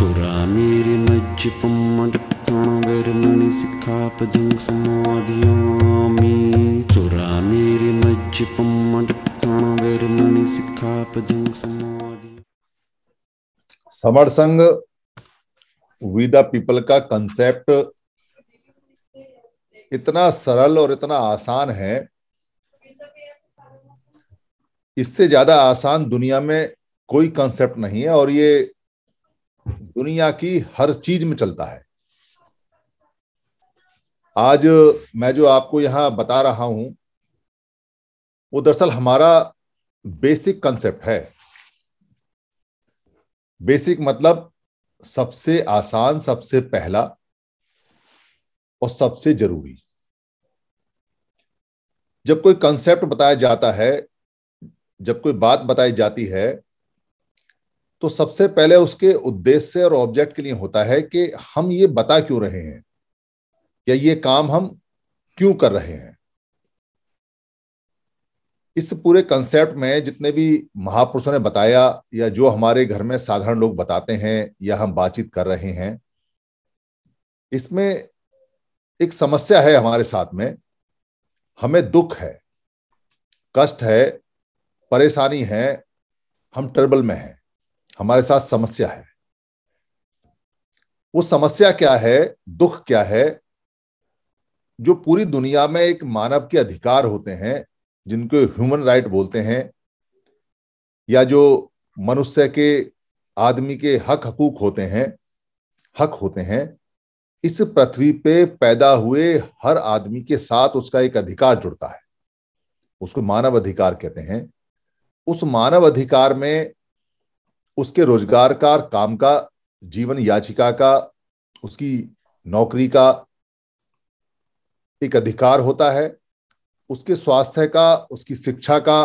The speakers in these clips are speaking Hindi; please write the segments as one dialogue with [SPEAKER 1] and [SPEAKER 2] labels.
[SPEAKER 1] चोरा मेरे मज्ज पम्मण वैरमणि सिखा पदंग समाधियामी चोरा मेरे मज्ज पम्मण
[SPEAKER 2] वैरमणि सिखा पदंग समाधि समर संघ वी द पीपल का कंसेप्ट इतना सरल और इतना आसान है इससे ज्यादा आसान दुनिया में कोई कंसेप्ट नहीं है और ये दुनिया की हर चीज में चलता है आज मैं जो आपको यहां बता रहा हूं वो दरअसल हमारा बेसिक कंसेप्ट है बेसिक मतलब सबसे आसान सबसे पहला और सबसे जरूरी जब कोई कंसेप्ट बताया जाता है जब कोई बात बताई जाती है तो सबसे पहले उसके उद्देश्य और ऑब्जेक्ट के लिए होता है कि हम ये बता क्यों रहे हैं या ये काम हम क्यों कर रहे हैं इस पूरे कंसेप्ट में जितने भी महापुरुषों ने बताया या जो हमारे घर में साधारण लोग बताते हैं या हम बातचीत कर रहे हैं इसमें एक समस्या है हमारे साथ में हमें दुख है कष्ट है परेशानी है हम ट्रबल में हैं हमारे साथ समस्या है वो समस्या क्या है दुख क्या है जो पूरी दुनिया में एक मानव के अधिकार होते हैं जिनको ह्यूमन राइट बोलते हैं या जो मनुष्य के आदमी के हक हकूक होते हैं हक होते हैं इस पृथ्वी पे पैदा हुए हर आदमी के साथ उसका एक अधिकार जुड़ता है उसको मानव अधिकार कहते हैं उस मानव अधिकार में उसके रोजगार का काम का जीवन याचिका का उसकी नौकरी का एक अधिकार होता है उसके स्वास्थ्य का उसकी शिक्षा का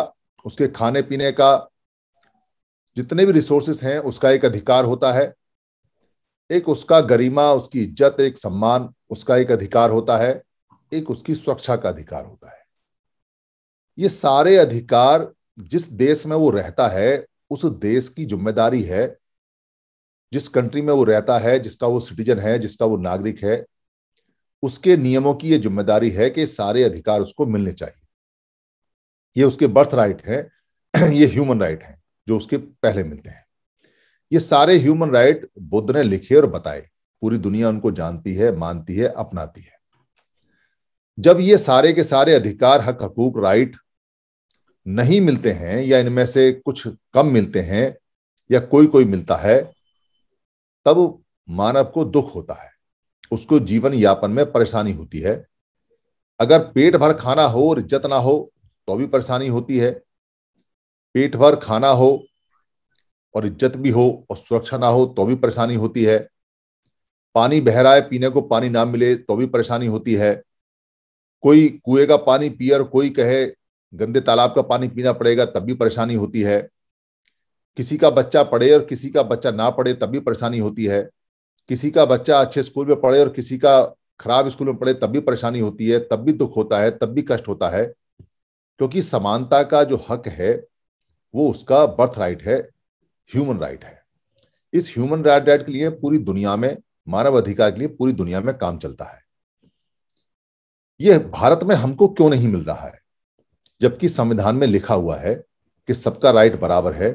[SPEAKER 2] उसके खाने पीने का जितने भी रिसोर्सेस हैं उसका एक अधिकार होता है एक उसका गरिमा उसकी इज्जत एक सम्मान उसका एक अधिकार होता है एक उसकी सुरक्षा का अधिकार होता है ये सारे अधिकार जिस देश में वो रहता है उस देश की जिम्मेदारी है जिस कंट्री में वो रहता है जिसका वो सिटीजन है जिसका वो नागरिक है उसके नियमों की ये जिम्मेदारी है कि सारे अधिकार उसको मिलने चाहिए ये उसके बर्थ राइट है ये ह्यूमन राइट है जो उसके पहले मिलते हैं ये सारे ह्यूमन राइट बुद्ध ने लिखे और बताए पूरी दुनिया उनको जानती है मानती है अपनाती है जब ये सारे के सारे अधिकार हक हकूक राइट नहीं मिलते हैं या इनमें से कुछ कम मिलते हैं या कोई कोई मिलता है तब मानव को दुख होता है उसको जीवन यापन में परेशानी होती है अगर पेट भर खाना हो और इज्जत ना हो तो भी परेशानी होती है पेट भर खाना हो और इज्जत भी हो और सुरक्षा ना हो तो भी परेशानी होती है पानी बह रहा है पीने को पानी ना मिले तो भी परेशानी होती है कोई कुएं का पानी पिए और कोई कहे गंदे तालाब का पानी पीना पड़ेगा तब भी परेशानी होती है किसी का बच्चा पढ़े और किसी का बच्चा ना पढ़े तब भी परेशानी होती है किसी का बच्चा अच्छे स्कूल में पढ़े और किसी का खराब स्कूल में पढ़े तब भी परेशानी होती है तब भी दुख होता है तब भी कष्ट होता है क्योंकि समानता का जो हक है वो उसका बर्थ राइट है ह्यूमन राइट है इस ह्यूमन राइट राइट के लिए पूरी दुनिया में मानव अधिकार के लिए पूरी दुनिया में काम चलता है यह भारत में हमको क्यों नहीं मिल रहा है जबकि संविधान में लिखा हुआ है कि सबका राइट बराबर है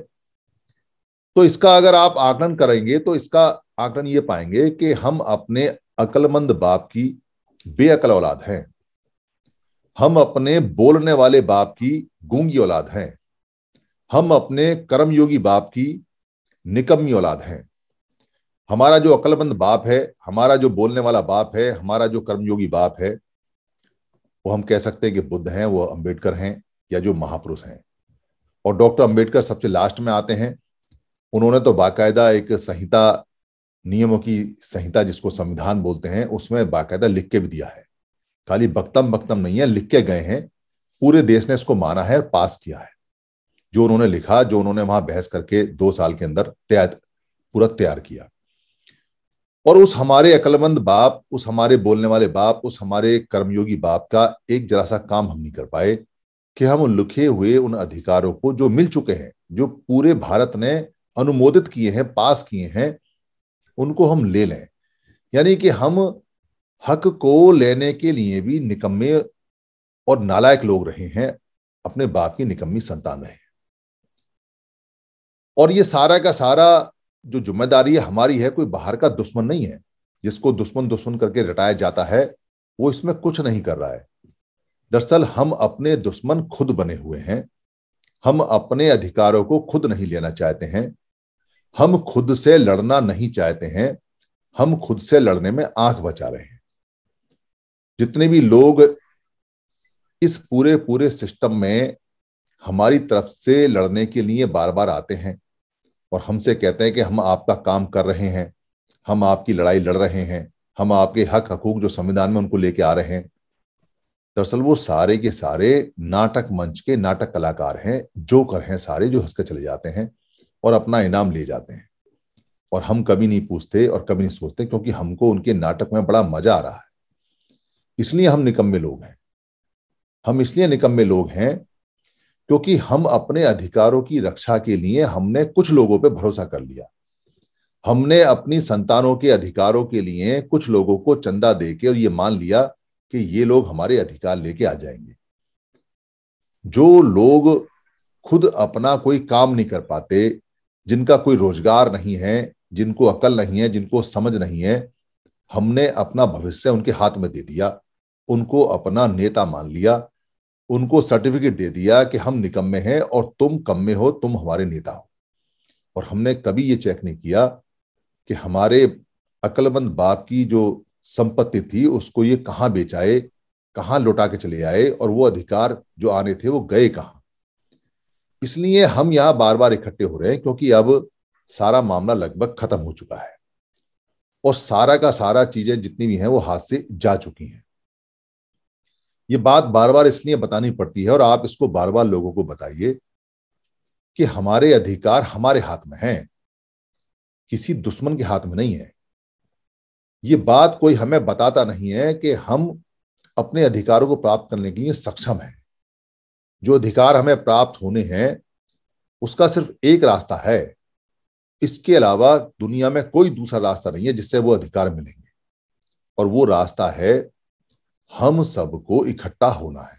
[SPEAKER 2] तो इसका अगर आप आकलन करेंगे तो इसका आकलन ये पाएंगे कि हम अपने अकलमंद बाप की बेअकल औलाद हैं हम अपने बोलने वाले बाप की गूंगी औलाद हैं हम अपने कर्मयोगी बाप की निकम्मी औलाद हैं हमारा जो अकलमंद बाप है हमारा जो बोलने वाला बाप है हमारा जो कर्मयोगी बाप है वो हम कह सकते हैं कि बुद्ध हैं वो अंबेडकर हैं या जो महापुरुष हैं और डॉक्टर अंबेडकर सबसे लास्ट में आते हैं उन्होंने तो बाकायदा एक संहिता नियमों की संहिता जिसको संविधान बोलते हैं उसमें बाकायदा लिख के भी दिया है खाली बक्तम बक्तम नहीं है लिख के गए हैं पूरे देश ने इसको माना है और पास किया है जो उन्होंने लिखा जो उन्होंने वहां बहस करके दो साल के अंदर तैयार पूरा तैयार किया और उस हमारे अक्लमंद बाप उस हमारे बोलने वाले बाप उस हमारे कर्मयोगी बाप का एक जरा सा काम हम नहीं कर पाए कि हम उन लिखे हुए उन अधिकारों को जो मिल चुके हैं जो पूरे भारत ने अनुमोदित किए हैं पास किए हैं उनको हम ले लें यानी कि हम हक को लेने के लिए भी निकम्मे और नालायक लोग रहे हैं अपने बाप की निकम्मी संतान रहे और ये सारा का सारा जो जिम्मेदारी हमारी है कोई बाहर का दुश्मन नहीं है जिसको दुश्मन दुश्मन करके रटाया जाता है वो इसमें कुछ नहीं कर रहा है दरअसल हम अपने दुश्मन खुद बने हुए हैं हम अपने अधिकारों को खुद नहीं लेना चाहते हैं हम खुद से लड़ना नहीं चाहते हैं हम खुद से लड़ने में आंख बचा रहे हैं जितने भी लोग इस पूरे पूरे सिस्टम में हमारी तरफ से लड़ने के लिए बार बार आते हैं और हमसे कहते हैं कि हम आपका काम कर रहे हैं हम आपकी लड़ाई लड़ रहे हैं हम आपके हक हकूक जो संविधान में उनको लेके आ रहे हैं दरअसल वो सारे के सारे नाटक मंच के नाटक कलाकार हैं जोकर हैं सारे जो हंसकर चले जाते हैं और अपना इनाम ले जाते हैं और हम कभी नहीं पूछते और कभी नहीं सोचते क्योंकि हमको उनके नाटक में बड़ा मजा आ रहा है इसलिए हम निकम्मे लोग हैं हम इसलिए निकम्मे लोग हैं क्योंकि हम अपने अधिकारों की रक्षा के लिए हमने कुछ लोगों पे भरोसा कर लिया हमने अपनी संतानों के अधिकारों के लिए कुछ लोगों को चंदा दे के और ये मान लिया कि ये लोग हमारे अधिकार लेके आ जाएंगे जो लोग खुद अपना कोई काम नहीं कर पाते जिनका कोई रोजगार नहीं है जिनको अकल नहीं है जिनको समझ नहीं है हमने अपना भविष्य उनके हाथ में दे दिया उनको अपना नेता मान लिया उनको सर्टिफिकेट दे दिया कि हम निकम्मे हैं और तुम कम्मे हो तुम हमारे नेता हो और हमने कभी ये चेक नहीं किया कि हमारे अक्लमंद बाप की जो संपत्ति थी उसको ये कहाँ बेचाए कहाँ लौटा के चले आए और वो अधिकार जो आने थे वो गए कहाँ इसलिए हम यहाँ बार बार इकट्ठे हो रहे हैं क्योंकि अब सारा मामला लगभग खत्म हो चुका है और सारा का सारा चीजें जितनी भी हैं वो हाथ से जा चुकी हैं ये बात बार बार इसलिए बतानी पड़ती है और आप इसको बार बार लोगों को बताइए कि हमारे अधिकार हमारे हाथ में हैं किसी दुश्मन के हाथ में नहीं है ये बात कोई हमें बताता नहीं है कि हम अपने अधिकारों को प्राप्त करने के लिए सक्षम हैं जो अधिकार हमें प्राप्त होने हैं उसका सिर्फ एक रास्ता है इसके अलावा दुनिया में कोई दूसरा रास्ता नहीं है जिससे वो अधिकार मिलेंगे और वो रास्ता है हम सबको इकट्ठा होना है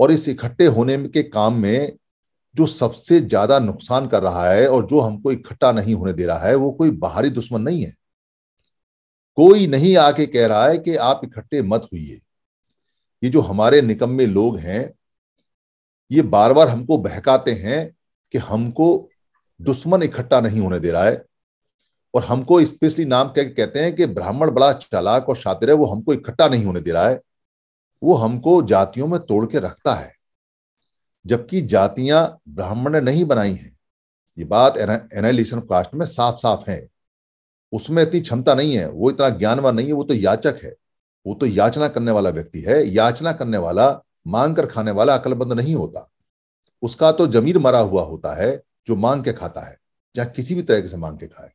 [SPEAKER 2] और इस इकट्ठे होने के काम में जो सबसे ज्यादा नुकसान कर रहा है और जो हमको इकट्ठा नहीं होने दे रहा है वो कोई बाहरी दुश्मन नहीं है कोई नहीं आके कह रहा है कि आप इकट्ठे मत होइए ये जो हमारे निकम्मे लोग हैं ये बार बार हमको बहकाते हैं कि हमको दुश्मन इकट्ठा नहीं होने दे रहा है और हमको स्पेशली नाम कह के कहते हैं कि ब्राह्मण बड़ा चालाक और शातिर है वो हमको इकट्ठा नहीं होने दे रहा है वो हमको जातियों में तोड़ के रखता है जबकि जातियां ब्राह्मण ने नहीं बनाई हैं ये बात एनाइलेशन ऑफ कास्ट में साफ साफ है उसमें इतनी क्षमता नहीं है वो इतना ज्ञानवान नहीं है वो तो याचक है वो तो याचना करने वाला व्यक्ति है याचना करने वाला मांग कर खाने वाला अकलबंद नहीं होता उसका तो जमीर मरा हुआ होता है जो मांग के खाता है जहां किसी भी तरीके से मांग के खाए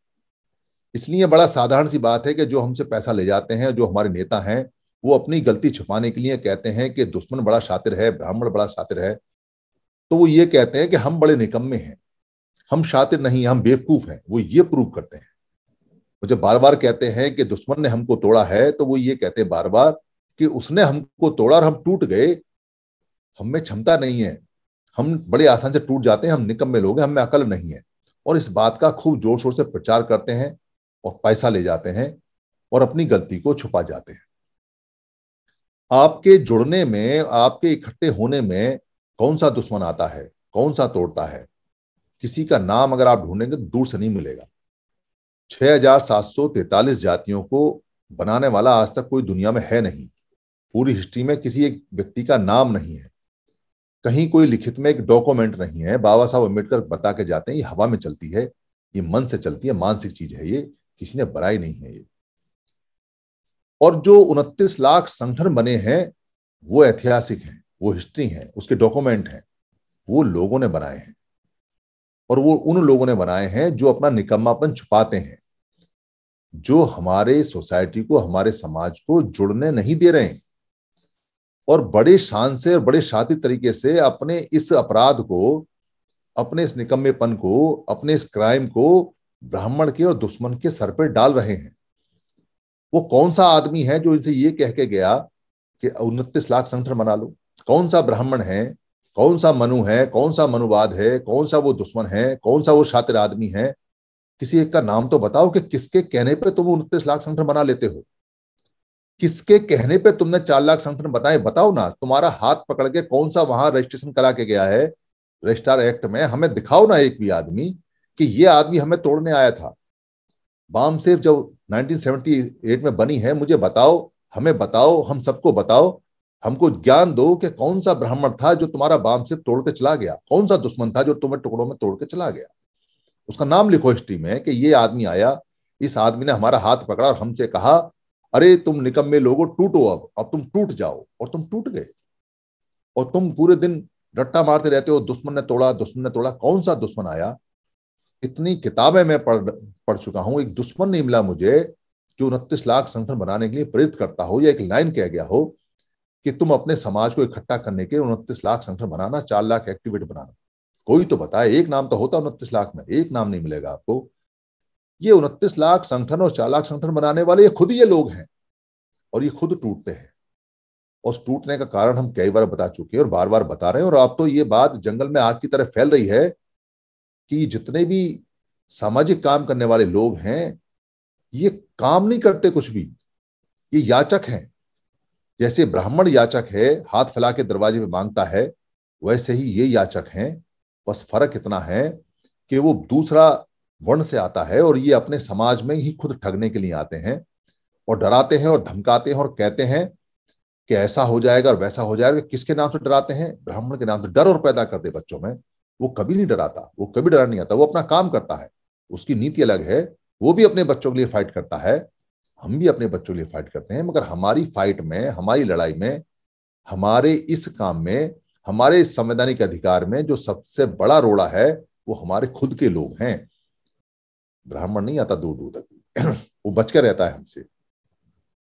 [SPEAKER 2] इसलिए बड़ा साधारण सी बात है कि जो हमसे पैसा ले जाते हैं जो हमारे नेता हैं वो अपनी गलती छुपाने के लिए कहते हैं कि दुश्मन बड़ा शातिर है ब्राह्मण बड़ा शातिर है तो वो ये कहते हैं कि हम बड़े निकम्मे हैं हम शातिर नहीं हम बेवकूफ हैं वो ये प्रूव करते हैं वो जब बार बार कहते हैं कि दुश्मन ने हमको तोड़ा है तो वो ये कहते हैं बार बार कि उसने हमको तोड़ा और हम टूट गए हम में क्षमता नहीं है हम बड़े आसान से टूट जाते हैं हम निकम्मे लोग हैं हमें अकल नहीं है और इस बात का खूब जोर शोर से प्रचार करते हैं और पैसा ले जाते हैं और अपनी गलती को छुपा जाते हैं आपके जुड़ने में आपके इकट्ठे होने में कौन सा दुश्मन आता है कौन सा तोड़ता है किसी का नाम अगर आप ढूंढेंगे तो दूर से नहीं मिलेगा 6,743 जातियों को बनाने वाला आज तक कोई दुनिया में है नहीं पूरी हिस्ट्री में किसी एक व्यक्ति का नाम नहीं है कहीं कोई लिखित में एक डॉक्यूमेंट नहीं है बाबा साहब अम्बेडकर बता के जाते हैं ये हवा में चलती है ये मन से चलती है मानसिक चीज है ये किसी ने बनाई नहीं है ये और जो उनतीस लाख संगठन बने हैं वो ऐतिहासिक हैं वो हिस्ट्री है उसके डॉक्यूमेंट हैं वो लोगों ने बनाए हैं और वो उन लोगों ने बनाए हैं जो अपना निकम्मापन छुपाते हैं जो हमारे सोसाइटी को हमारे समाज को जुड़ने नहीं दे रहे और बड़े शान से और बड़े शांति तरीके से अपने इस अपराध को अपने इस निकम्मेपन को अपने इस क्राइम को ब्राह्मण के और दुश्मन के सर पर डाल रहे हैं वो कौन सा आदमी है जो इसे ये कह के गया कि उनतीस लाख संगठन बना लो कौन सा ब्राह्मण है कौन सा मनु है कौन सा मनुवाद है कौन सा वो दुश्मन है कौन सा वो शातिर आदमी है किसी एक का नाम तो बताओ कि किसके कहने पे तुम उनतीस लाख संगठन बना लेते हो किसके कहने पे तुमने चार लाख संगठन बताए बताओ ना तुम्हारा हाथ पकड़ के कौन सा वहां रजिस्ट्रेशन करा के गया है रजिस्ट्रार एक्ट में हमें दिखाओ ना एक भी आदमी कि ये आदमी हमें तोड़ने आया था बाम सेफ जब 1978 में बनी है मुझे बताओ हमें बताओ हम सबको बताओ हमको ज्ञान दो कि कौन सा ब्राह्मण था जो तुम्हारा बाम सेफ तोड़ के चला गया कौन सा दुश्मन था जो तुम्हें टुकड़ों में तोड़ के चला गया उसका नाम लिखो हिस्ट्री में कि ये आदमी आया इस आदमी ने हमारा हाथ पकड़ा और हमसे कहा अरे तुम निकम्मे लोगो टूटो अब अब तुम टूट जाओ और तुम टूट गए और तुम पूरे दिन रट्टा मारते रहते हो दुश्मन ने तोड़ा दुश्मन ने तोड़ा कौन सा दुश्मन आया इतनी किताबें मैं पढ़ पढ़ चुका हूं एक दुश्मन नहीं मिला मुझे जो उनतीस लाख संगठन बनाने के लिए प्रेरित करता हो या एक लाइन कह गया हो कि तुम अपने समाज को इकट्ठा करने के उनतीस लाख संगठन बनाना चार लाख एक्टिवेट बनाना कोई तो बताए एक नाम तो होता उनतीस लाख में एक नाम नहीं मिलेगा आपको ये उनतीस लाख संगठन और चार लाख संगठन बनाने वाले ये खुद ये लोग हैं और ये खुद टूटते हैं और टूटने का कारण हम कई बार बता चुके हैं और बार बार बता रहे हैं और आप तो ये बात जंगल में आग की तरह फैल रही है कि जितने भी सामाजिक काम करने वाले लोग हैं ये काम नहीं करते कुछ भी ये याचक हैं जैसे ब्राह्मण याचक है हाथ फैला के दरवाजे पे मांगता है वैसे ही ये याचक हैं बस फर्क इतना है कि वो दूसरा वर्ण से आता है और ये अपने समाज में ही खुद ठगने के लिए आते हैं और डराते हैं और धमकाते हैं और कहते हैं कि ऐसा हो जाएगा और वैसा हो जाएगा किसके नाम से डराते हैं ब्राह्मण के नाम से डर और पैदा करते बच्चों में वो कभी नहीं डराता वो कभी डरा नहीं आता वो अपना काम करता है उसकी नीति अलग है वो भी अपने बच्चों के लिए फाइट करता है हम भी अपने बच्चों के लिए फाइट करते हैं मगर हमारी फाइट में हमारी लड़ाई में हमारे इस काम में हमारे इस संवैधानिक अधिकार में जो सबसे बड़ा रोड़ा है वो हमारे खुद के लोग हैं ब्राह्मण नहीं आता दूर दूर तक वो बच कर रहता है हमसे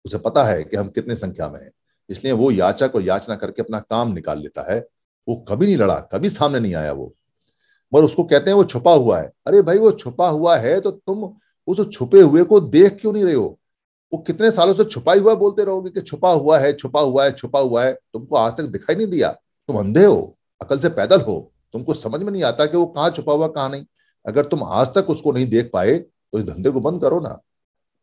[SPEAKER 2] उसे पता है कि हम कितने संख्या में हैं इसलिए वो याचक और याचना करके अपना काम निकाल लेता है वो कभी नहीं लड़ा कभी सामने नहीं आया वो मगर उसको कहते हैं वो छुपा हुआ है अरे भाई वो छुपा हुआ है तो तुम उस छुपे हुए को देख क्यों नहीं रहे हो वो कितने सालों से छुपा हुआ बोलते रहोगे कि छुपा हुआ है छुपा हुआ है छुपा हुआ है तुमको आज तक दिखाई नहीं दिया तुम अंधे हो अकल से पैदल हो तुमको समझ में नहीं आता कि वो कहाँ छुपा हुआ कहाँ नहीं अगर तुम आज तक उसको नहीं देख पाए तो इस धंधे को बंद करो ना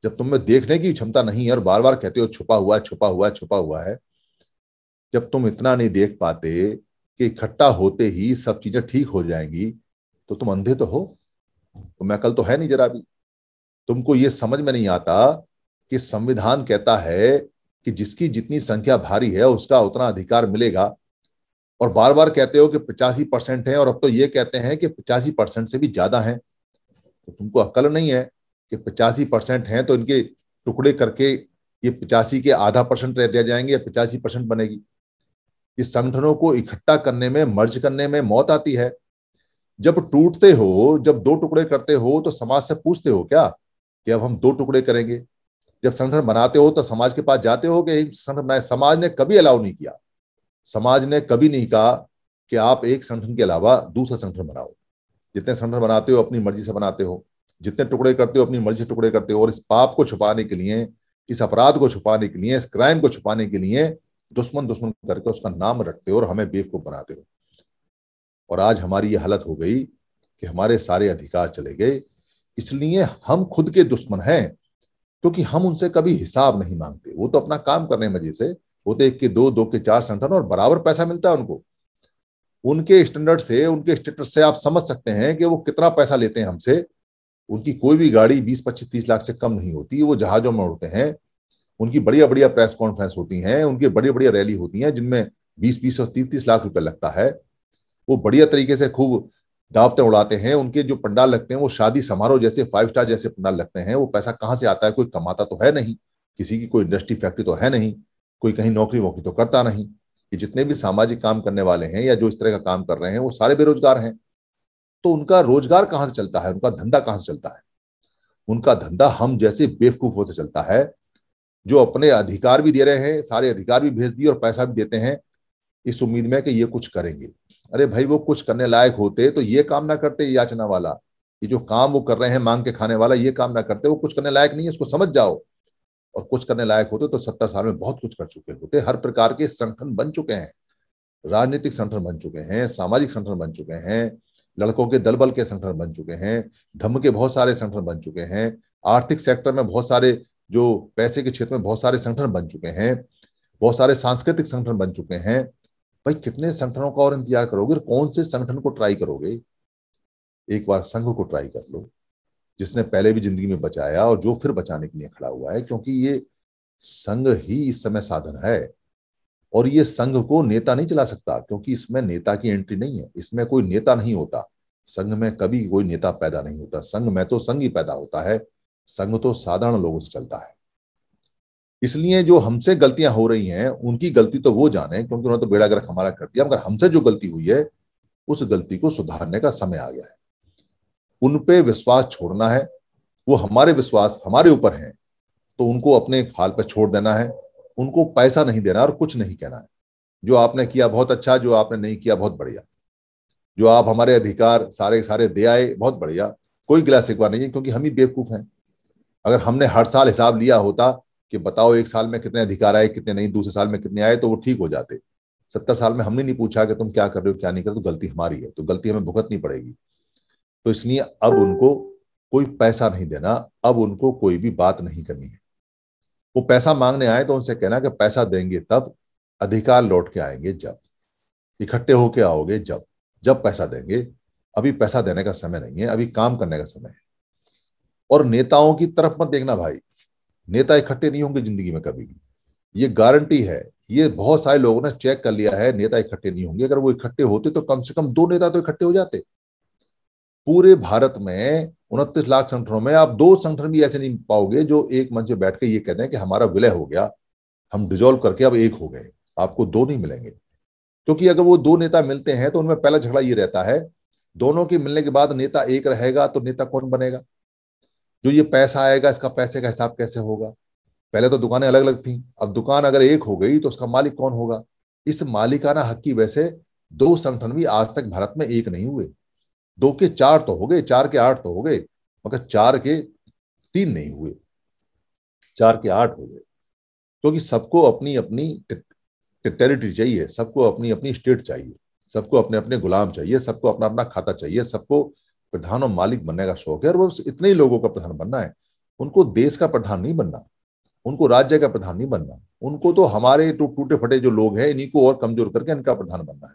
[SPEAKER 2] जब तुम में देखने की क्षमता नहीं है और बार बार कहते हो छुपा हुआ है छुपा हुआ है छुपा हुआ है जब तुम इतना नहीं देख पाते कि इकट्ठा होते ही सब चीजें ठीक हो जाएंगी तो तुम अंधे तो हो तो मैं कल तो है नहीं जरा भी तुमको ये समझ में नहीं आता कि संविधान कहता है कि जिसकी जितनी संख्या भारी है उसका उतना अधिकार मिलेगा और बार बार कहते हो कि पचासी परसेंट है और अब तो ये कहते हैं कि पचासी परसेंट से भी ज्यादा है तो तुमको अकल नहीं है कि पचासी परसेंट है तो इनके टुकड़े करके ये पचासी के आधा परसेंट रह जाएंगे या पचासी परसेंट बनेगी कि संगठनों को इकट्ठा करने में मर्ज करने में मौत आती है जब टूटते हो जब दो टुकड़े करते हो तो समाज से पूछते हो क्या कि अब हम दो टुकड़े करेंगे जब संगठन बनाते हो तो समाज के पास जाते हो कि संगठन बनाए समाज ने कभी अलाउ नहीं किया समाज ने कभी नहीं कहा कि आप एक संगठन के अलावा दूसरा संगठन बनाओ जितने संगठन बनाते हो अपनी मर्जी से बनाते हो जितने टुकड़े करते हो अपनी मर्जी से टुकड़े करते हो और इस पाप को छुपाने के लिए इस अपराध को छुपाने के लिए इस क्राइम को छुपाने के लिए दुश्मन दुश्मन करके उसका नाम रखते हो और हमें बेवकूफ बनाते हो और आज हमारी ये हालत हो गई कि हमारे सारे अधिकार चले गए इसलिए हम खुद के दुश्मन हैं क्योंकि हम उनसे कभी हिसाब नहीं मांगते वो तो अपना काम करने मजे से वो तो एक के दो दो के चार संगठन और बराबर पैसा मिलता है उनको उनके स्टैंडर्ड से उनके स्टेटस से आप समझ सकते हैं कि वो कितना पैसा लेते हैं हमसे उनकी कोई भी गाड़ी बीस पच्चीस तीस लाख से कम नहीं होती वो जहाजों में उड़ते हैं उनकी बढ़िया बढ़िया प्रेस कॉन्फ्रेंस होती हैं उनकी बढ़िया बढ़िया रैली होती हैं जिनमें बीस बीस और तीस तीस लाख रुपए लगता है वो बढ़िया तरीके से खूब दावतें उड़ाते हैं उनके जो पंडाल लगते हैं वो शादी समारोह जैसे फाइव स्टार जैसे पंडाल लगते हैं वो पैसा कहाँ से आता है कोई कमाता तो है नहीं किसी की कोई इंडस्ट्री फैक्ट्री तो है नहीं कोई कहीं नौकरी वोकरी तो करता नहीं ये जितने भी सामाजिक काम करने वाले हैं या जो इस तरह का काम कर रहे हैं वो सारे बेरोजगार हैं तो उनका रोजगार कहाँ से चलता है उनका धंधा कहाँ से चलता है उनका धंधा हम जैसे बेवकूफों से चलता है जो अपने अधिकार भी दे रहे हैं सारे अधिकार भी भेज दिए और पैसा भी देते हैं इस उम्मीद में कि ये कुछ करेंगे अरे भाई वो कुछ करने लायक होते तो ये काम ना करते याचना वाला ये जो काम वो कर रहे हैं मांग के खाने वाला ये काम ना करते वो कुछ करने लायक नहीं है इसको समझ जाओ और कुछ करने लायक होते तो सत्तर साल में बहुत कुछ कर चुके होते हर प्रकार के संगठन बन चुके हैं राजनीतिक संगठन बन चुके हैं सामाजिक संगठन बन चुके हैं लड़कों के दलबल के संगठन बन चुके हैं धम्म के बहुत सारे संगठन बन चुके हैं आर्थिक सेक्टर में बहुत सारे जो पैसे के क्षेत्र में बहुत सारे संगठन बन चुके हैं बहुत सारे सांस्कृतिक संगठन बन चुके हैं भाई कितने संगठनों का और इंतजार करोगे कौन से संगठन को ट्राई करोगे एक बार संघ को ट्राई कर लो जिसने पहले भी जिंदगी में बचाया और जो फिर बचाने के लिए खड़ा हुआ है क्योंकि ये संघ ही इस समय साधन है और ये संघ को नेता नहीं चला सकता क्योंकि इसमें नेता की एंट्री नहीं है इसमें कोई नेता नहीं होता संघ में कभी कोई नेता पैदा नहीं होता संघ में तो संघ ही पैदा होता है संग तो साधारण लोगों से चलता है इसलिए जो हमसे गलतियां हो रही हैं उनकी गलती तो वो जाने क्योंकि उन्होंने तो बेड़ा गर्क हमारा कर दिया मगर हमसे जो गलती हुई है उस गलती को सुधारने का समय आ गया है उन पे विश्वास छोड़ना है वो हमारे विश्वास हमारे ऊपर हैं तो उनको अपने हाल पर छोड़ देना है उनको पैसा नहीं देना और कुछ नहीं कहना है जो आपने किया बहुत अच्छा जो आपने नहीं किया बहुत बढ़िया जो आप हमारे अधिकार सारे सारे दे आए बहुत बढ़िया कोई गिला शिकवा नहीं है क्योंकि हम ही बेवकूफ हैं अगर हमने हर साल हिसाब लिया होता कि बताओ एक साल में कितने अधिकार आए कितने नहीं दूसरे साल में कितने आए तो वो ठीक हो जाते सत्तर साल में हमने नहीं पूछा कि तुम क्या कर रहे हो क्या नहीं कर रहे तो गलती हमारी है तो गलती हमें भुगतनी पड़ेगी तो इसलिए अब उनको कोई पैसा नहीं देना अब उनको कोई भी बात नहीं करनी है वो पैसा मांगने आए तो उनसे कहना कि पैसा देंगे तब अधिकार लौट के आएंगे जब इकट्ठे होके आओगे जब जब पैसा देंगे अभी पैसा देने का समय नहीं है अभी काम करने का समय है और नेताओं की तरफ मत देखना भाई नेता इकट्ठे नहीं होंगे जिंदगी में कभी भी ये गारंटी है ये बहुत सारे लोगों ने चेक कर लिया है नेता इकट्ठे नहीं होंगे अगर वो इकट्ठे होते तो कम से कम दो नेता तो इकट्ठे हो जाते पूरे भारत में उनतीस लाख संगठनों में आप दो संगठन भी ऐसे नहीं पाओगे जो एक मंच में बैठ के ये कहते हैं कि हमारा विलय हो गया हम डिजोल्व करके अब एक हो गए आपको दो नहीं मिलेंगे क्योंकि अगर वो दो नेता मिलते हैं तो उनमें पहला झगड़ा ये रहता है दोनों के मिलने के बाद नेता एक रहेगा तो नेता कौन बनेगा जो ये पैसा आएगा इसका पैसे का हिसाब कैसे होगा पहले तो दुकानें अलग अलग थी अब दुकान अगर एक हो गई तो उसका मालिक कौन होगा इस मालिकाना हक की वैसे दो संगठन भी आज तक भारत में एक नहीं हुए दो के चार तो हो गए चार के आठ तो हो गए मगर चार के तीन नहीं हुए चार के आठ हो गए क्योंकि सबको अपनी अपनी टेरिटरी चाहिए सबको अपनी अपनी स्टेट चाहिए सबको अपने अपने गुलाम चाहिए सबको अपना अपना खाता चाहिए सबको प्रधान और मालिक बनने का शौक है और वो इतने ही लोगों का प्रधान बनना है उनको देश का प्रधान नहीं बनना उनको राज्य का प्रधान नहीं बनना उनको तो हमारे तो टूटे फटे जो लोग हैं इन्हीं को और कमजोर करके इनका प्रधान बनना है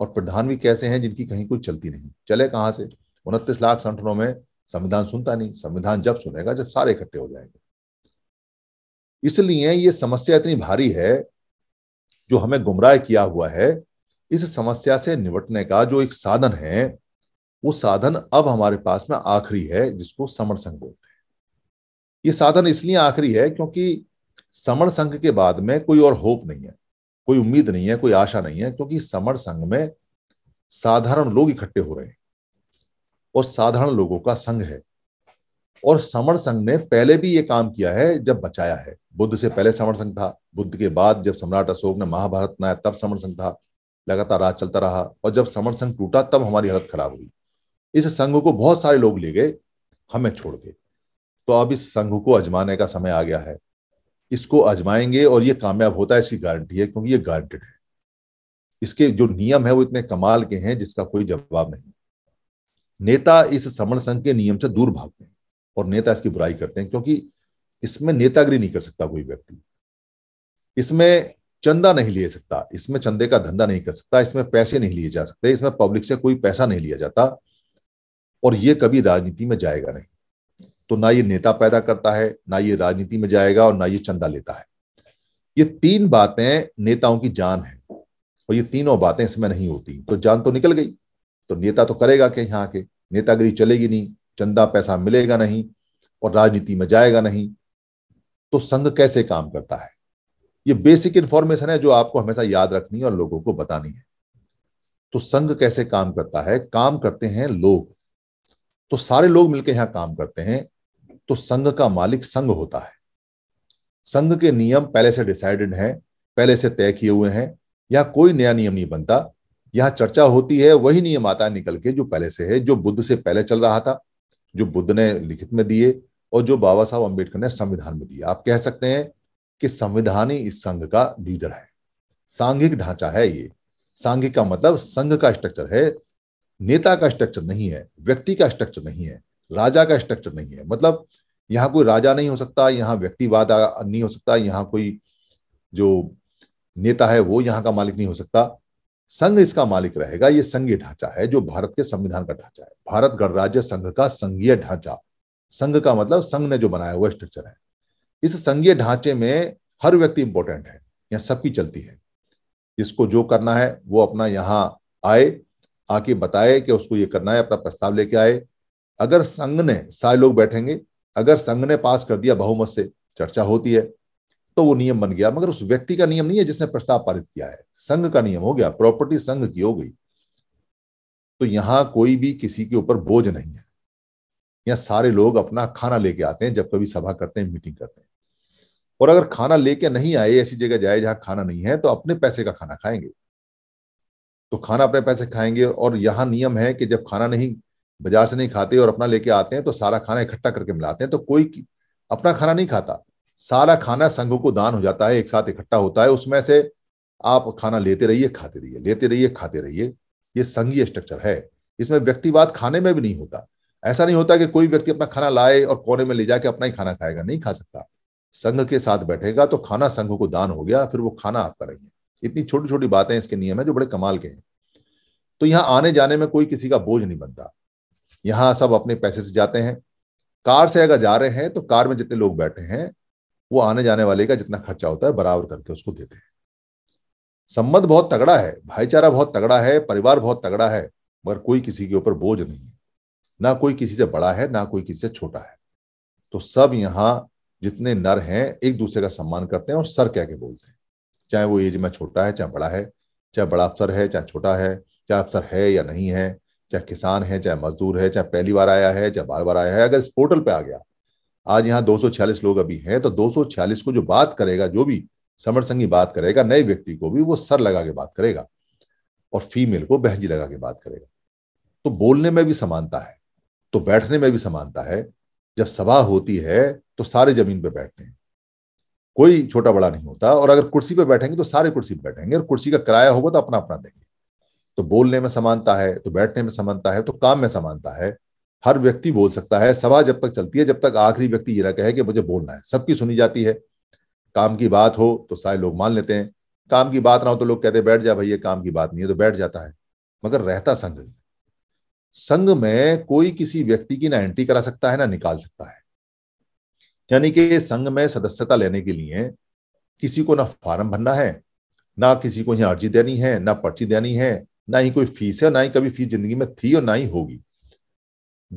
[SPEAKER 2] और प्रधान भी कैसे हैं जिनकी कहीं कोई चलती नहीं चले कहाँ से उनतीस लाख संगठनों में संविधान सुनता नहीं संविधान जब सुनेगा जब सारे इकट्ठे हो जाएंगे इसलिए ये समस्या इतनी भारी है जो हमें गुमराह किया हुआ है इस समस्या से निपटने का जो एक साधन है वो साधन अब हमारे पास में आखिरी है जिसको समर संघ बोलते हैं ये साधन इसलिए आखिरी है क्योंकि समर संघ के बाद में कोई और होप नहीं है कोई उम्मीद नहीं है कोई आशा नहीं है क्योंकि समर संघ में साधारण लोग इकट्ठे हो रहे हैं और साधारण लोगों का संघ है और समर संघ ने पहले भी ये काम किया है जब बचाया है बुद्ध से पहले समर संघ था बुद्ध के बाद जब सम्राट अशोक ने महाभारत बनाया तब समण संघ था लगातार राज चलता रहा और जब समर संघ टूटा तब हमारी हालत खराब हुई इस संघ को बहुत सारे लोग ले गए हमें छोड़ गए तो अब इस संघ को अजमाने का समय आ गया है इसको अजमाएंगे और ये कामयाब होता है इसकी गारंटी है क्योंकि ये गारंटेड है इसके जो नियम है वो इतने कमाल के हैं जिसका कोई जवाब नहीं नेता इस समण संघ के नियम से दूर भागते हैं और नेता इसकी बुराई करते हैं क्योंकि इसमें नेतागिरी नहीं कर सकता कोई व्यक्ति इसमें चंदा नहीं ले सकता इसमें चंदे का धंधा नहीं कर सकता इसमें पैसे नहीं लिए जा सकते इसमें पब्लिक से कोई पैसा नहीं लिया जाता और ये कभी राजनीति में जाएगा नहीं तो ना ये नेता पैदा करता है ना ये राजनीति में जाएगा और ना ये चंदा लेता है ये तीन बातें नेताओं की जान है और ये तीनों बातें इसमें नहीं होती तो जान तो निकल गई तो नेता तो करेगा क्या यहाँ के नेतागिरी चलेगी नहीं चंदा पैसा मिलेगा नहीं और राजनीति में जाएगा नहीं तो संघ कैसे काम करता है ये बेसिक इंफॉर्मेशन है जो आपको हमेशा याद रखनी है और लोगों को बतानी है तो संघ कैसे काम करता है काम करते हैं लोग तो सारे लोग मिलकर यहां काम करते हैं तो संघ का मालिक संघ होता है संघ के नियम पहले से डिसाइडेड हैं पहले से तय किए हुए हैं यहां कोई नया नियम नहीं बनता यहां चर्चा होती है वही नियम आता है निकल के जो पहले से है जो बुद्ध से पहले चल रहा था जो बुद्ध ने लिखित में दिए और जो बाबा साहब अम्बेडकर ने संविधान में दिया आप कह सकते हैं कि संविधान ही इस संघ का लीडर है सांघिक ढांचा है ये सांघिक का मतलब संघ का स्ट्रक्चर है नेता का स्ट्रक्चर नहीं है व्यक्ति का स्ट्रक्चर नहीं है राजा का स्ट्रक्चर नहीं है मतलब यहाँ कोई राजा नहीं हो सकता यहाँ व्यक्तिवाद नहीं हो सकता यहाँ कोई जो नेता है वो यहाँ का मालिक नहीं हो सकता संघ इसका मालिक रहेगा ये संघीय ढांचा है जो भारत के संविधान का ढांचा है भारत गणराज्य संघ का संघीय ढांचा संघ का मतलब संघ ने जो बनाया हुआ स्ट्रक्चर है इस संघीय ढांचे में हर व्यक्ति इंपॉर्टेंट है यहाँ सबकी चलती है इसको जो करना है वो अपना यहाँ आए आके बताए कि उसको ये करना है अपना प्रस्ताव लेके आए अगर संघ ने सारे लोग बैठेंगे अगर संघ ने पास कर दिया बहुमत से चर्चा होती है तो वो नियम बन गया मगर उस व्यक्ति का नियम नहीं है जिसने प्रस्ताव पारित किया है संघ का नियम हो गया प्रॉपर्टी संघ की हो गई तो यहां कोई भी किसी के ऊपर बोझ नहीं है यहां सारे लोग अपना खाना लेके आते हैं जब कभी सभा करते हैं मीटिंग करते हैं और अगर खाना लेके नहीं आए ऐसी जगह जाए जहां खाना नहीं है तो अपने पैसे का खाना खाएंगे तो खाना अपने पैसे खाएंगे और यहाँ नियम है कि जब खाना नहीं बाजार से नहीं खाते और अपना लेके आते हैं तो सारा खाना इकट्ठा करके मिलाते हैं तो कोई अपना खाना नहीं खाता सारा खाना संघ को दान हो जाता है एक साथ इकट्ठा होता है उसमें से आप खाना लेते रहिए खाते रहिए लेते रहिए खाते रहिए ये संघीय स्ट्रक्चर है इसमें व्यक्तिवाद खाने में भी नहीं होता ऐसा नहीं होता कि कोई व्यक्ति अपना खाना लाए और कोने में ले जाके अपना ही खाना खाएगा नहीं खा सकता संघ के साथ बैठेगा तो खाना संघ को दान हो गया फिर वो खाना आपका नहीं इतनी छोटी छोटी बातें इसके नियम है जो बड़े कमाल के हैं तो यहां आने जाने में कोई किसी का बोझ नहीं बनता यहां सब अपने पैसे से जाते हैं कार से अगर जा रहे हैं तो कार में जितने लोग बैठे हैं वो आने जाने वाले का जितना खर्चा होता है बराबर करके उसको देते हैं संबंध बहुत तगड़ा है भाईचारा बहुत तगड़ा है परिवार बहुत तगड़ा है मगर कोई किसी के ऊपर बोझ नहीं है ना कोई किसी से बड़ा है ना कोई किसी से छोटा है तो सब यहां जितने नर हैं एक दूसरे का सम्मान करते हैं और सर कह के बोलते हैं चाहे वो एज में छोटा है चाहे बड़ा है चाहे बड़ा अफसर है चाहे छोटा है चाहे अफसर है या नहीं है चाहे किसान है चाहे मजदूर है चाहे पहली बार आया है चाहे बार बार आया है अगर इस पोर्टल पे आ गया आज यहाँ दो लोग अभी हैं तो दो को जो बात करेगा जो भी समर संगी बात करेगा नए व्यक्ति को भी वो सर लगा के बात करेगा और फीमेल को बहजी लगा के बात करेगा तो बोलने में भी समानता है तो बैठने में भी समानता है जब सभा होती है तो सारे जमीन पे बैठते हैं कोई छोटा बड़ा नहीं होता और अगर कुर्सी पर बैठेंगे तो सारे कुर्सी पर बैठेंगे और कुर्सी का किराया होगा तो अपना अपना देंगे तो बोलने में समानता है तो बैठने में समानता है तो काम में समानता है हर व्यक्ति बोल सकता है सभा जब तक चलती है जब तक आखिरी व्यक्ति ये रखे कि मुझे बोलना है सबकी सुनी जाती है काम की बात हो तो सारे लोग मान लेते हैं काम की बात ना हो तो लोग कहते हैं बैठ जा भैया काम की बात नहीं है तो बैठ जाता है मगर रहता संघ संघ में कोई किसी व्यक्ति की ना एंट्री करा सकता है ना निकाल सकता है यानी कि संघ में सदस्यता लेने के लिए किसी को ना फार्म भरना है ना किसी को यहाँ अर्जी देनी है ना पर्ची देनी है ना ही कोई फीस है ना ही कभी फीस जिंदगी में थी और ना ही होगी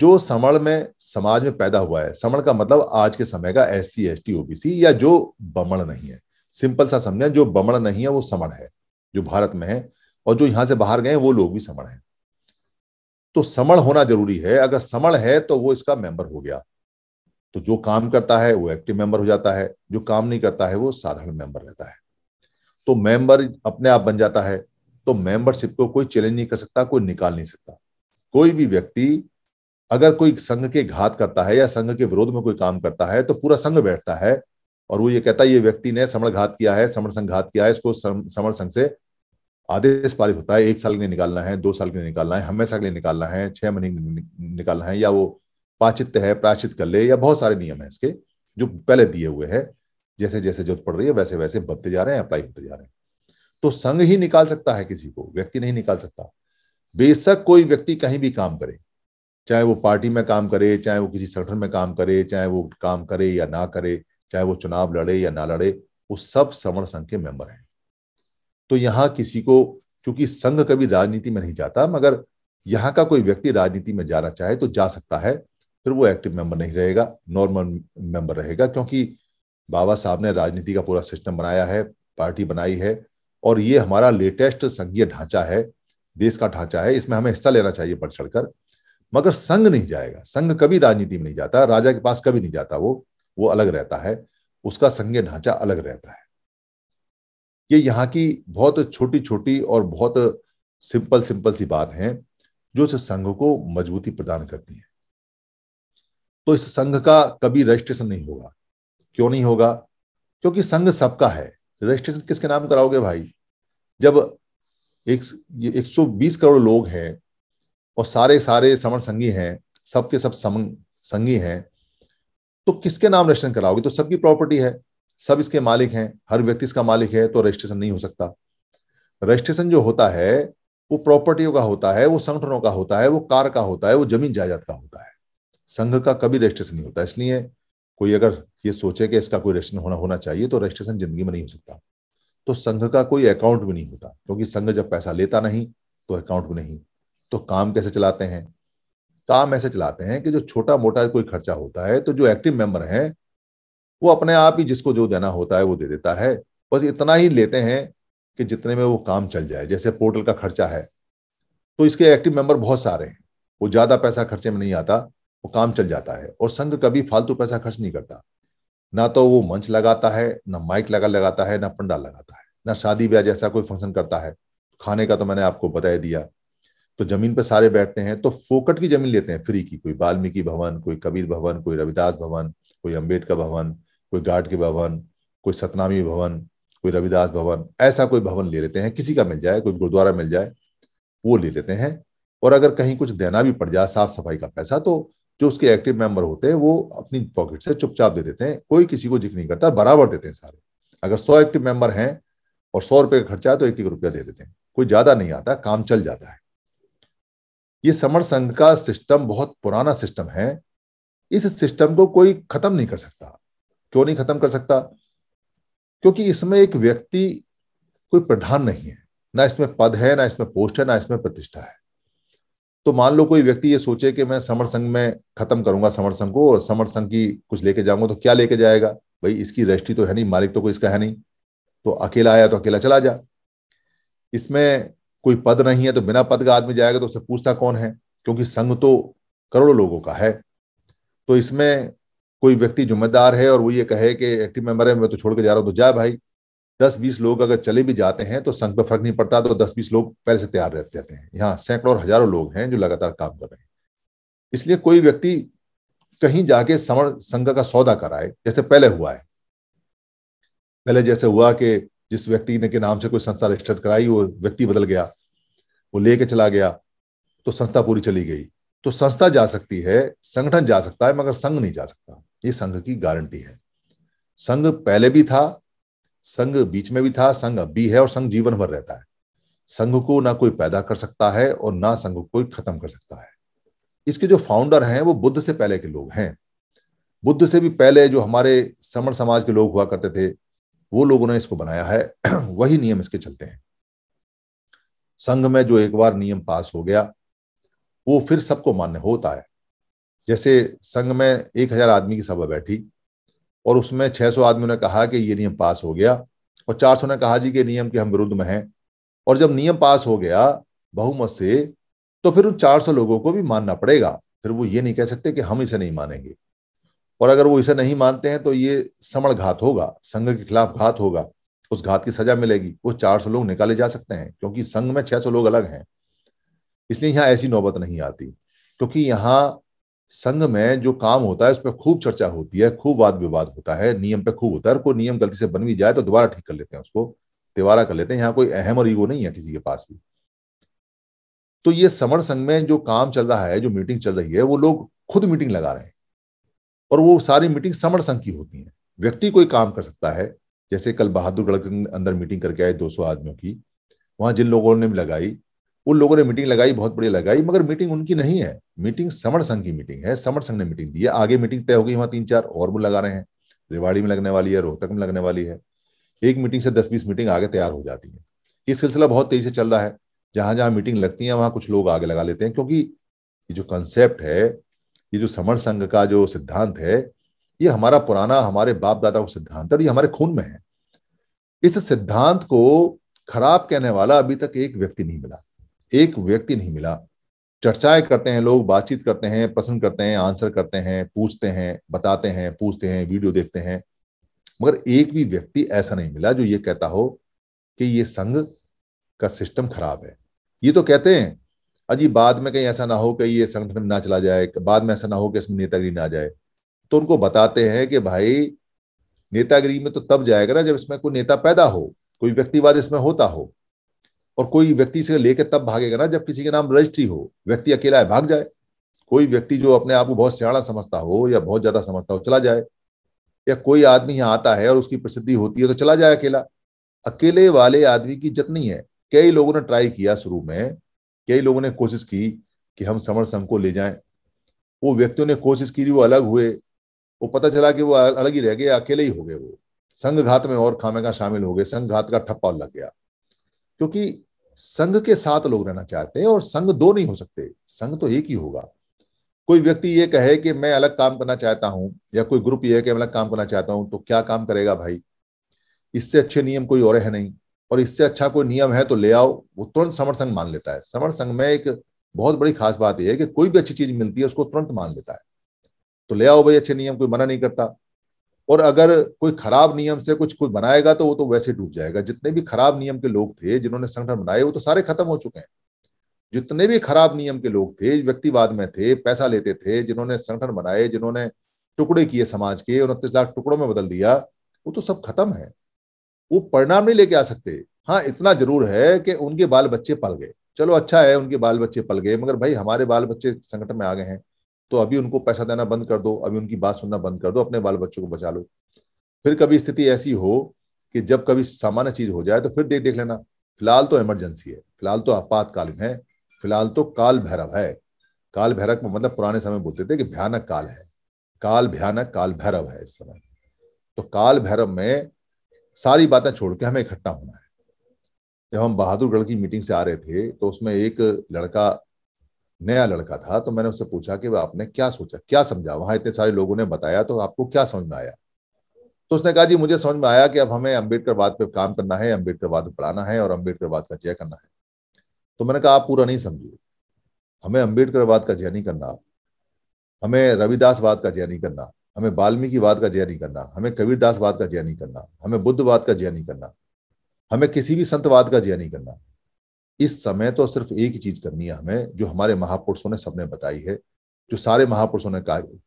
[SPEAKER 2] जो समण में समाज में पैदा हुआ है समण का मतलब आज के समय का S C S T OBC या जो बमण नहीं है सिंपल सा समझें जो बमण नहीं है वो समण है जो भारत में है और जो यहां से बाहर गए वो लोग भी समण है तो समण होना जरूरी है अगर समण है तो वो इसका मेंबर हो गया तो जो काम करता है वो एक्टिव मेंबर हो जाता है जो काम नहीं करता है वो साधारण मेंबर रहता है तो मेंबर अपने आप बन जाता है तो मेंबरशिप को कोई चैलेंज नहीं कर सकता कोई निकाल नहीं सकता कोई भी व्यक्ति अगर कोई संघ के घात करता है या संघ के विरोध में कोई काम करता है तो पूरा संघ बैठता है और वो ये कहता है ये व्यक्ति ने समण घात किया है समण संघ घात किया है इसको समण संघ से आदेश पारित होता है एक साल के लिए निकालना है दो साल के लिए निकालना है हमेशा के लिए निकालना है छह महीने निकालना है या वो पाचित्य है प्राचित कर ले या बहुत सारे नियम है इसके जो पहले दिए हुए हैं जैसे जैसे जरूरत पड़ रही है वैसे वैसे बदते जा रहे हैं अप्लाई होते जा रहे हैं तो संघ ही निकाल सकता है किसी को व्यक्ति नहीं निकाल सकता बेशक कोई व्यक्ति कहीं भी काम करे चाहे वो पार्टी में काम करे चाहे वो किसी संगठन में काम करे चाहे वो काम करे या ना करे चाहे वो चुनाव लड़े या ना लड़े वो सब श्रवण संघ के मेंबर हैं तो यहाँ किसी को क्योंकि संघ कभी राजनीति में नहीं जाता मगर यहाँ का कोई व्यक्ति राजनीति में जाना चाहे तो जा सकता है फिर वो एक्टिव मेंबर नहीं रहेगा नॉर्मल मेंबर रहेगा क्योंकि बाबा साहब ने राजनीति का पूरा सिस्टम बनाया है पार्टी बनाई है और ये हमारा लेटेस्ट संघीय ढांचा है देश का ढांचा है इसमें हमें हिस्सा लेना चाहिए बढ़ चढ़कर मगर संघ नहीं जाएगा संघ कभी राजनीति में नहीं जाता राजा के पास कभी नहीं जाता वो वो अलग रहता है उसका संघीय ढांचा अलग रहता है ये यहाँ की बहुत छोटी छोटी और बहुत सिंपल सिंपल सी बात है जो संघ को मजबूती प्रदान करती है तो इस संघ का कभी रजिस्ट्रेशन नहीं होगा क्यों नहीं होगा क्योंकि संघ सबका है रजिस्ट्रेशन किसके नाम कराओगे भाई जब एक सौ बीस करोड़ लोग हैं और सारे सारे समण संघी हैं सबके सब समन संघी हैं तो किसके नाम रजिस्ट्रेशन कराओगे तो सबकी प्रॉपर्टी है सब इसके मालिक हैं हर व्यक्ति इसका मालिक है तो रजिस्ट्रेशन नहीं हो सकता रजिस्ट्रेशन जो होता है वो प्रॉपर्टियों का होता है वो संगठनों का होता है वो कार का होता है वो जमीन जायदाद का होता है संघ का कभी रजिस्ट्रेशन नहीं होता इसलिए कोई अगर ये सोचे कि इसका कोई रजिस्ट्रेशन होना होना चाहिए तो रजिस्ट्रेशन जिंदगी में नहीं हो सकता तो संघ का कोई अकाउंट भी नहीं होता क्योंकि संघ जब पैसा लेता नहीं तो अकाउंट भी नहीं तो काम कैसे चलाते हैं काम ऐसे चलाते हैं कि जो छोटा मोटा कोई खर्चा होता है तो जो एक्टिव मेंबर हैं वो अपने आप ही जिसको जो देना होता है वो दे देता है बस इतना ही लेते हैं कि जितने में वो काम चल जाए जैसे पोर्टल का खर्चा है तो इसके एक्टिव मेंबर बहुत सारे हैं वो ज्यादा पैसा खर्चे में नहीं आता वो काम चल जाता है और संघ कभी फालतू पैसा खर्च नहीं करता ना तो वो मंच लगाता है ना माइक लगा लगाता है ना पंडाल लगाता है ना शादी ब्याह जैसा कोई फंक्शन करता है खाने का तो मैंने आपको बताया दिया तो जमीन पर सारे बैठते हैं तो फोकट की जमीन लेते हैं फ्री की कोई वाल्मीकि भवन कोई कबीर भवन कोई रविदास भवन कोई अम्बेडकर भवन कोई गार्ड के भवन कोई सतनामी भवन कोई रविदास भवन ऐसा कोई भवन ले लेते हैं किसी का मिल जाए कोई गुरुद्वारा मिल जाए वो ले लेते हैं और अगर कहीं कुछ देना भी पड़ जाए साफ सफाई का पैसा तो जो उसके एक्टिव मेंबर होते हैं वो अपनी पॉकेट से चुपचाप दे देते हैं कोई किसी को जिक्र नहीं करता बराबर देते हैं सारे अगर सौ एक्टिव मेंबर हैं और सौ रुपए का खर्चा है तो एक एक रुपया दे देते हैं कोई ज्यादा नहीं आता काम चल जाता है ये समर संघ का सिस्टम बहुत पुराना सिस्टम है इस सिस्टम को कोई खत्म नहीं कर सकता क्यों नहीं खत्म कर सकता क्योंकि इसमें एक व्यक्ति कोई प्रधान नहीं है ना इसमें पद है ना इसमें पोस्ट है ना इसमें प्रतिष्ठा है तो मान लो कोई व्यक्ति ये सोचे कि मैं समर संघ में खत्म करूंगा समर संघ को और समर संघ की कुछ लेके जाऊंगा तो क्या लेके जाएगा भाई इसकी रजिस्ट्री तो है नहीं मालिक तो कोई इसका है नहीं तो अकेला आया तो अकेला चला जा इसमें कोई पद नहीं है तो बिना पद का आदमी जाएगा तो उससे पूछता कौन है क्योंकि संघ तो करोड़ों लोगों का है तो इसमें कोई व्यक्ति जिम्मेदार है और वो ये कहे कि एक्टिव मेंबर है मैं तो छोड़ के जा रहा हूं तो जाए भाई दस बीस लोग अगर चले भी जाते हैं तो संघ पर फर्क नहीं पड़ता तो दस बीस लोग पहले से तैयार रहते रहते हैं यहाँ सैकड़ों और हजारों लोग हैं जो लगातार काम कर रहे हैं इसलिए कोई व्यक्ति कहीं जाके समर संघ का सौदा कराए जैसे पहले हुआ है पहले जैसे हुआ कि जिस व्यक्ति ने के नाम से कोई संस्था रजिस्टर कराई वो व्यक्ति बदल गया वो लेके चला गया तो संस्था पूरी चली गई तो संस्था जा सकती है संगठन जा सकता है मगर संघ नहीं जा सकता ये संघ की गारंटी है संघ पहले भी था संघ बीच में भी था संघ अब भी है और संघ जीवन भर रहता है संघ को ना कोई पैदा कर सकता है और ना संघ को कोई खत्म कर सकता है इसके जो फाउंडर हैं वो बुद्ध से पहले के लोग हैं बुद्ध से भी पहले जो हमारे समण समाज के लोग हुआ करते थे वो लोगों ने इसको बनाया है वही नियम इसके चलते हैं संघ में जो एक बार नियम पास हो गया वो फिर सबको मान्य होता है जैसे संघ में एक हजार आदमी की सभा बैठी और उसमें 600 आदमियों ने कहा कि ये नियम पास हो गया और 400 ने कहा जी के नियम के हम विरुद्ध में हैं और जब नियम पास हो गया बहुमत से तो फिर उन 400 लोगों को भी मानना पड़ेगा फिर वो ये नहीं कह सकते कि हम इसे नहीं मानेंगे और अगर वो इसे नहीं मानते हैं तो ये समण घात होगा संघ के खिलाफ घात होगा उस घात की सजा मिलेगी वो चार लोग निकाले जा सकते हैं क्योंकि संघ में छह लोग अलग हैं इसलिए यहाँ ऐसी नौबत नहीं आती क्योंकि यहाँ संघ में जो काम होता है उस पर खूब चर्चा होती है खूब वाद विवाद होता है नियम पे खूब होता है और कोई नियम गलती से बन भी जाए तो दोबारा ठीक कर लेते हैं उसको तिवारा कर लेते हैं यहाँ कोई अहम और ईगो नहीं है किसी के पास भी तो ये समर संघ में जो काम चल रहा है जो मीटिंग चल रही है वो लोग खुद मीटिंग लगा रहे हैं और वो सारी मीटिंग समर संघ की होती है व्यक्ति कोई काम कर सकता है जैसे कल बहादुरगढ़ के अंदर मीटिंग करके आए 200 आदमियों की वहां जिन लोगों ने भी लगाई उन लोगों ने मीटिंग लगाई बहुत बड़ी लगाई मगर मीटिंग उनकी नहीं है मीटिंग समर संघ की मीटिंग है समर संघ ने मीटिंग दी है आगे मीटिंग तय होगी वहां तीन चार और वो लगा रहे हैं रेवाड़ी में लगने वाली है रोहतक में लगने वाली है एक मीटिंग से दस बीस मीटिंग आगे तैयार हो जाती है ये सिलसिला बहुत तेजी से चल रहा है जहां जहां मीटिंग लगती है वहां कुछ लोग आगे लगा लेते हैं क्योंकि ये जो कंसेप्ट है ये जो समर संघ का जो सिद्धांत है ये हमारा पुराना हमारे बाप दादा का सिद्धांत है ये हमारे खून में है इस सिद्धांत को खराब कहने वाला अभी तक एक व्यक्ति नहीं मिला एक व्यक्ति नहीं मिला चर्चाएं करते हैं लोग बातचीत करते हैं पसंद करते हैं आंसर करते हैं पूछते हैं बताते हैं पूछते हैं वीडियो देखते हैं मगर एक भी व्यक्ति ऐसा नहीं मिला जो ये कहता हो कि ये संघ का सिस्टम खराब है ये तो कहते हैं अजी बाद में कहीं ऐसा ना हो कि ये संगठन ना चला जाए बाद में ऐसा ना हो कि इसमें नेतागिरी ना जाए तो उनको बताते हैं कि भाई नेतागिरी में तो तब जाएगा ना जब इसमें कोई नेता पैदा हो कोई व्यक्तिवाद इसमें होता हो और कोई व्यक्ति इसे लेके तब भागेगा ना जब किसी के नाम रजिस्ट्री हो व्यक्ति अकेला है भाग जाए कोई व्यक्ति जो अपने आप को बहुत स्याणा समझता हो या बहुत ज्यादा समझता हो चला जाए या कोई आदमी यहाँ आता है और उसकी प्रसिद्धि होती है तो चला जाए अकेला अकेले वाले आदमी की इज्जत नहीं है कई लोगों ने ट्राई किया शुरू में कई लोगों ने कोशिश की कि हम समर संघ को ले जाएं वो व्यक्तियों ने कोशिश की वो अलग हुए वो पता चला कि वो अलग ही रह गए अकेले ही हो गए वो संघ घात में और खामे का शामिल हो गए संघ घात का ठप्पा लग गया क्योंकि संघ के साथ लोग रहना चाहते हैं और संघ दो नहीं हो सकते संघ तो एक ही होगा कोई व्यक्ति ये कहे कि मैं अलग काम करना चाहता हूं या कोई ग्रुप ये है कि मैं अलग काम करना चाहता हूं तो क्या काम करेगा भाई इससे अच्छे नियम कोई और है नहीं और इससे अच्छा कोई नियम है तो ले आओ वो तुरंत समर संघ मान लेता है समर संघ में एक बहुत बड़ी खास बात यह है कि कोई भी अच्छी चीज मिलती है उसको तुरंत मान लेता है तो ले आओ भाई अच्छे नियम कोई मना नहीं करता और अगर कोई खराब नियम से कुछ कुछ बनाएगा तो वो तो वैसे डूब जाएगा जितने भी खराब नियम के लोग थे जिन्होंने संगठन बनाए वो तो सारे खत्म हो चुके हैं जितने भी खराब नियम के लोग थे व्यक्तिवाद में थे पैसा लेते थे जिन्होंने संगठन बनाए जिन्होंने टुकड़े किए समाज के उनतीस लाख टुकड़ों में बदल दिया वो तो सब खत्म है वो परिणाम नहीं लेके आ सकते हाँ इतना जरूर है कि उनके बाल बच्चे पल गए चलो अच्छा है उनके बाल बच्चे पल गए मगर भाई हमारे बाल बच्चे संगठन में आ गए हैं तो अभी उनको पैसा देना बंद कर दो अभी उनकी बात सुनना बंद कर दो अपने बाल बच्चों को बचा लो फिर कभी स्थिति ऐसी हो कि जब कभी सामान्य चीज हो जाए तो फिर देख देख लेना फिलहाल तो इमरजेंसी है फिलहाल तो आपातकालीन है फिलहाल तो काल भैरव है काल भैरव में मतलब पुराने समय बोलते थे कि भयानक काल है काल भयानक काल भैरव है इस समय तो काल भैरव में सारी बातें छोड़ के हमें इकट्ठा होना है जब हम बहादुरगढ़ की मीटिंग से आ रहे थे तो उसमें एक लड़का नया लड़का था तो मैंने उससे पूछा कि आपने क्या सोचा क्या समझा वहां इतने सारे लोगों ने बताया तो आपको क्या समझ में आया तो उसने कहा जी मुझे समझ में आया कि अब हमें अम्बेडकरवाद पर काम करना है अम्बेडकरवाद पढ़ाना है और अम्बेडकरवाद का जय करना है तो मैंने कहा आप पूरा नहीं समझिए हमें अम्बेडकरवाद का जय नहीं करना आप हमें रविदासवाद का जय नहीं करना हमें वाल्मीकिवाद का जय नहीं करना हमें कबीरदासवाद का जय नहीं करना हमें बुद्धवाद का जय नहीं करना हमें किसी भी संतवाद का जय नहीं करना इस समय तो सिर्फ एक ही चीज करनी है हमें जो हमारे महापुरुषों ने सबने बताई है जो सारे महापुरुषों ने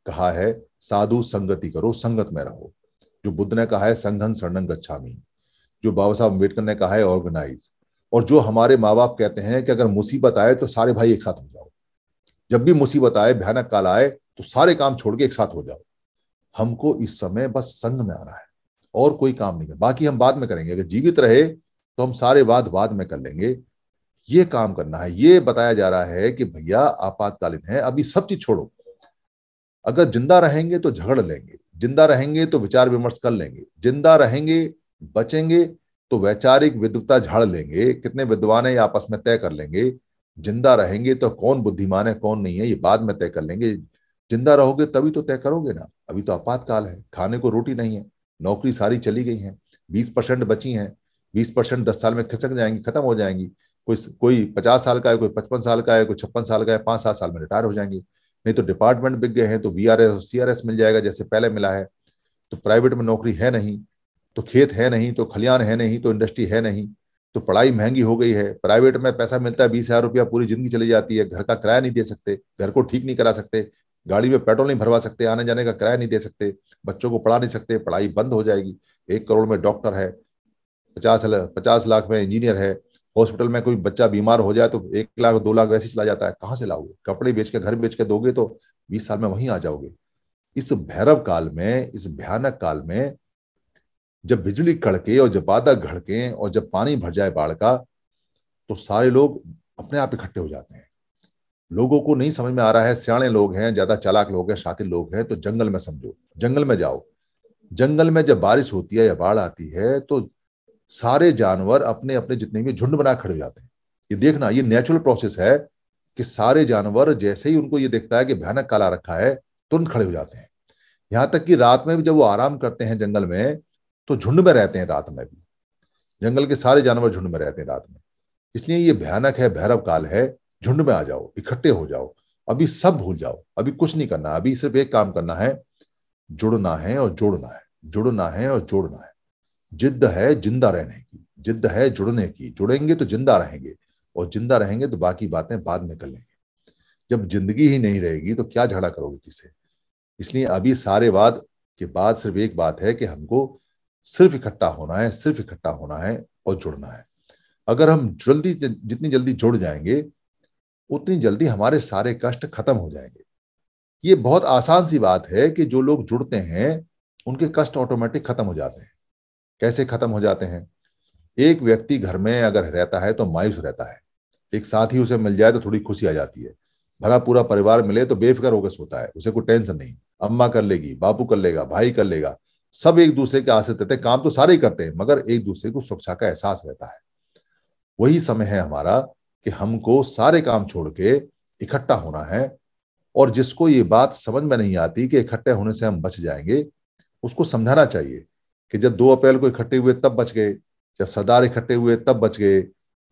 [SPEAKER 2] कहा है साधु संगति करो संगत में रहो जो बुद्ध ने कहा है संघन शरण गच्छामी जो बाबा साहब अम्बेडकर ने कहा है ऑर्गेनाइज और जो हमारे माँ बाप कहते हैं कि अगर मुसीबत आए तो सारे भाई एक साथ हो जाओ जब भी मुसीबत आए भयानक काल आए तो सारे काम छोड़ के एक साथ हो जाओ हमको इस समय बस संघ में आना है और कोई काम नहीं कर बाकी हम बाद में करेंगे अगर जीवित रहे तो हम सारे वाद बाद में कर लेंगे ये काम करना है ये बताया जा रहा है कि भैया आपातकालीन है अभी सब चीज छोड़ो अगर जिंदा रहेंगे तो झगड़ लेंगे जिंदा रहेंगे तो विचार विमर्श कर लेंगे जिंदा रहेंगे बचेंगे तो वैचारिक विद्वता झाड़ लेंगे कितने विद्वान है आपस में तय कर लेंगे जिंदा रहेंगे तो कौन बुद्धिमान है कौन नहीं है ये बाद में तय कर लेंगे जिंदा रहोगे तभी तो तय करोगे ना अभी तो आपातकाल है खाने को रोटी नहीं है नौकरी सारी चली गई है बीस परसेंट बची है बीस परसेंट दस साल में खिसक जाएंगी खत्म हो जाएंगी कोई कोई पचास साल का है कोई पचपन साल का है कोई छप्पन साल का है पाँच सात साल में रिटायर हो जाएंगे नहीं तो डिपार्टमेंट बिक गए हैं तो वी आर एस और सी आर एस मिल जाएगा जैसे पहले मिला है तो प्राइवेट में नौकरी है नहीं तो खेत है नहीं तो खलियान है नहीं तो इंडस्ट्री है नहीं तो पढ़ाई महंगी हो गई है प्राइवेट में पैसा मिलता है बीस हजार रुपया पूरी जिंदगी चली जाती है घर का किराया नहीं दे सकते घर को ठीक नहीं करा सकते गाड़ी में पेट्रोल नहीं भरवा सकते आने जाने का किराया नहीं दे सकते बच्चों को पढ़ा नहीं सकते पढ़ाई बंद हो जाएगी एक करोड़ में डॉक्टर है पचास पचास लाख में इंजीनियर है हॉस्पिटल में कोई बच्चा बीमार हो जाए तो एक लाख दो लाख वैसे चला जाता है कहाँ से लाओगे कपड़े बेच के घर बेच के दोगे तो बीस साल में वहीं आ जाओगे इस भैरव काल में इस भयानक काल में जब बिजली कड़के और जब बादल घड़के और जब पानी भर जाए बाढ़ का तो सारे लोग अपने आप इकट्ठे हो जाते हैं लोगों को नहीं समझ में आ रहा है सियाणे लोग हैं ज्यादा चालाक लोग हैं शातिर लोग हैं तो जंगल में समझो जंगल में जाओ जंगल में जब बारिश होती है या बाढ़ आती है तो सारे जानवर अपने अपने जितने भी झुंड बना खड़े हो जाते हैं ये देखना ये नेचुरल प्रोसेस है कि सारे जानवर जैसे ही उनको ये देखता है कि भयानक काला रखा है तुरंत खड़े हो जाते हैं यहां तक कि रात में भी जब वो आराम करते हैं जंगल में तो झुंड में रहते हैं रात में भी जंगल के सारे जानवर झुंड में रहते हैं रात में इसलिए ये भयानक है भैरव काल है झुंड में आ जाओ इकट्ठे हो जाओ अभी सब भूल जाओ अभी कुछ नहीं करना अभी सिर्फ एक काम करना है जुड़ना है और जोड़ना है जुड़ना है और जोड़ना है जिद्द है जिंदा रहने की जिद्द है जुड़ने की जुड़ेंगे तो जिंदा रहेंगे और जिंदा रहेंगे तो बाकी बातें बाद में कर लेंगे जब जिंदगी ही नहीं रहेगी तो क्या झगड़ा करोगे किसे इसलिए अभी सारे वाद के बाद सिर्फ एक बात है कि हमको सिर्फ इकट्ठा होना है सिर्फ इकट्ठा होना है और जुड़ना है अगर हम जल्दी जितनी जल्दी जुड़ जाएंगे उतनी जल्दी हमारे सारे कष्ट खत्म हो जाएंगे ये बहुत आसान सी बात है कि जो लोग जुड़ते हैं उनके कष्ट ऑटोमेटिक खत्म हो जाते हैं कैसे खत्म हो जाते हैं एक व्यक्ति घर में अगर रहता है तो मायूस रहता है एक साथ ही उसे मिल जाए तो थोड़ी खुशी आ जाती है भरा पूरा परिवार मिले तो बेफिक्र होकर सोता है उसे कोई टेंशन नहीं अम्मा कर लेगी बापू कर लेगा भाई कर लेगा सब एक दूसरे के आश्रित रहते हैं काम तो सारे ही करते हैं मगर एक दूसरे को सुरक्षा का एहसास रहता है वही समय है हमारा कि हमको सारे काम छोड़ के इकट्ठा होना है और जिसको ये बात समझ में नहीं आती कि इकट्ठे होने से हम बच जाएंगे उसको समझाना चाहिए कि जब दो अप्रैल को इकट्ठे हुए तब बच गए जब सरदार इकट्ठे हुए तब बच गए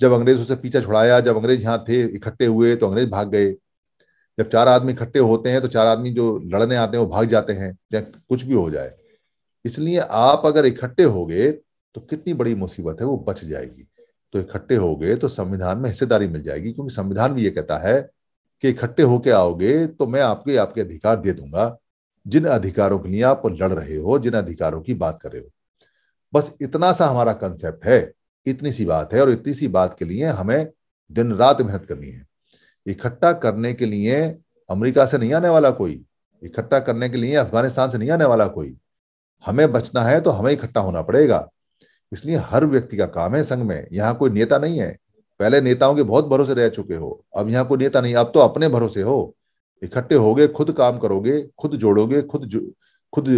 [SPEAKER 2] जब अंग्रेज उसे पीछा छुड़ाया जब अंग्रेज यहाँ थे इकट्ठे हुए तो अंग्रेज भाग गए जब चार आदमी इकट्ठे होते हैं तो चार आदमी जो लड़ने आते हैं वो भाग जाते हैं या कुछ भी हो जाए इसलिए आप अगर इकट्ठे हो गए तो कितनी बड़ी मुसीबत है वो बच जाएगी तो इकट्ठे हो गए तो संविधान में हिस्सेदारी मिल जाएगी क्योंकि संविधान भी ये कहता है कि इकट्ठे होके आओगे तो मैं आपके आपके अधिकार दे दूंगा जिन अधिकारों के लिए आप लड़ रहे हो जिन अधिकारों की बात कर रहे हो बस इतना सा हमारा कंसेप्ट है इतनी सी बात है और इतनी सी बात के लिए हमें दिन रात मेहनत करनी है इकट्ठा करने के लिए अमेरिका से नहीं आने वाला कोई इकट्ठा करने के लिए अफगानिस्तान से नहीं आने वाला कोई हमें बचना है तो हमें इकट्ठा होना पड़ेगा इसलिए हर व्यक्ति का काम है संघ में यहाँ कोई नेता नहीं है पहले नेताओं के बहुत भरोसे रह चुके हो अब यहाँ कोई नेता नहीं अब तो अपने भरोसे हो इकट्ठे होगे खुद काम करोगे खुद जोड़ोगे खुद जु, खुद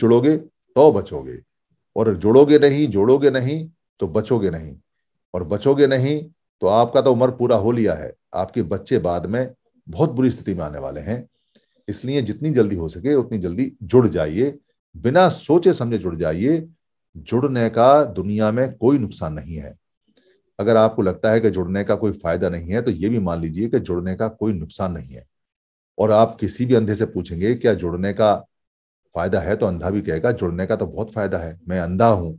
[SPEAKER 2] जुड़ोगे तो बचोगे और जुड़ोगे नहीं जोड़ोगे नहीं तो बचोगे नहीं और बचोगे नहीं तो आपका तो उम्र पूरा हो लिया है आपके बच्चे बाद में बहुत बुरी स्थिति में आने वाले हैं इसलिए जितनी जल्दी हो सके उतनी जल्दी जुड़ जाइए बिना सोचे समझे जुड़ जाइए जुड़ने का दुनिया में कोई नुकसान नहीं है अगर आपको लगता है कि जुड़ने का कोई फायदा नहीं है तो ये भी मान लीजिए कि जुड़ने का कोई नुकसान नहीं है और आप किसी भी अंधे से पूछेंगे क्या जुड़ने का फायदा है तो अंधा भी कहेगा जुड़ने का तो बहुत फायदा है मैं अंधा हूं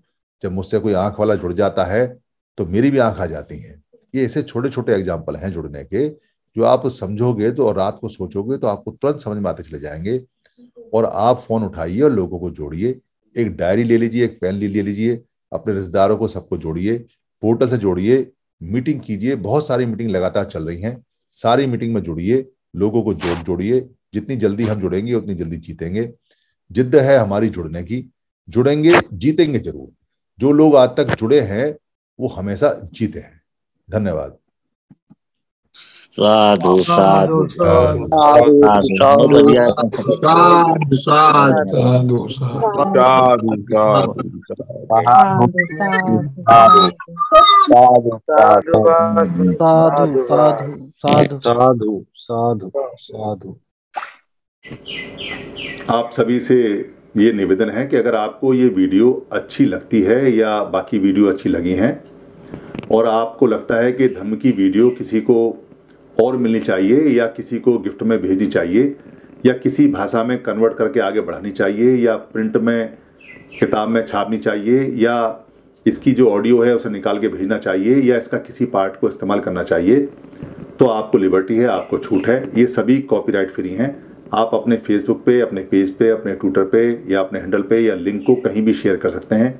[SPEAKER 2] जब मुझसे कोई आंख वाला जुड़ जाता है तो मेरी भी आंख आ जाती है ये ऐसे छोटे छोटे एग्जाम्पल हैं जुड़ने के जो आप समझोगे तो और रात को सोचोगे तो आपको तुरंत समझ में आते चले जाएंगे और आप फोन उठाइए और लोगों को जोड़िए एक डायरी ले लीजिए एक पेन ले ले लीजिए अपने रिश्तेदारों को सबको जोड़िए पोर्टल से जोड़िए मीटिंग कीजिए बहुत सारी मीटिंग लगातार चल रही हैं सारी मीटिंग में जुड़िए लोगों को जोड़ जोड़िए जितनी जल्दी हम जुड़ेंगे उतनी जल्दी जीतेंगे जिद्द है हमारी जुड़ने की जुड़ेंगे जीतेंगे जरूर जो लोग आज तक जुड़े हैं वो हमेशा जीते हैं धन्यवाद साधु साधु साधु साधु साधु साधु साधु साधु
[SPEAKER 1] साधु साधु साधु साधु साधु साधु
[SPEAKER 2] साधु आप सभी से ये निवेदन है कि अगर आपको ये वीडियो अच्छी लगती है या बाकी वीडियो अच्छी लगी हैं और आपको लगता है कि धमकी वीडियो किसी को और मिलनी चाहिए या किसी को गिफ्ट में भेजनी चाहिए या किसी भाषा में कन्वर्ट करके आगे बढ़ानी चाहिए या प्रिंट में किताब में छापनी चाहिए या इसकी जो ऑडियो है उसे निकाल के भेजना चाहिए या इसका किसी पार्ट को इस्तेमाल करना चाहिए तो आपको लिबर्टी है आपको छूट है ये सभी कॉपीराइट फ्री हैं आप अपने फेसबुक पे अपने पेज पे अपने ट्विटर पे या अपने हैंडल पे या लिंक को कहीं भी शेयर कर सकते हैं